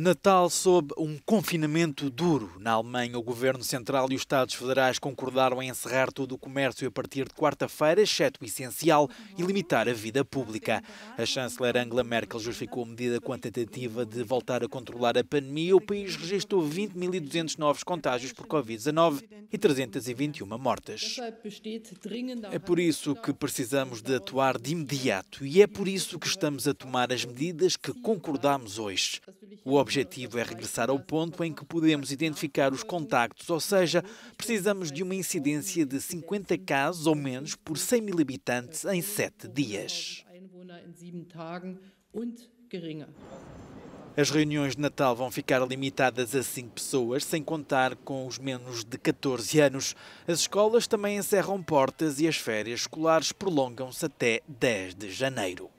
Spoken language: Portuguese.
Natal sob um confinamento duro. Na Alemanha, o Governo Central e os Estados Federais concordaram em encerrar todo o comércio a partir de quarta-feira, exceto o essencial, e limitar a vida pública. A chanceler Angela Merkel justificou a medida com a tentativa de voltar a controlar a pandemia. O país registrou 20.200 novos contágios por Covid-19 e 321 mortes. É por isso que precisamos de atuar de imediato e é por isso que estamos a tomar as medidas que concordamos hoje. O objetivo é regressar ao ponto em que podemos identificar os contactos, ou seja, precisamos de uma incidência de 50 casos ou menos por 100 mil habitantes em 7 dias. As reuniões de Natal vão ficar limitadas a 5 pessoas, sem contar com os menos de 14 anos. As escolas também encerram portas e as férias escolares prolongam-se até 10 de janeiro.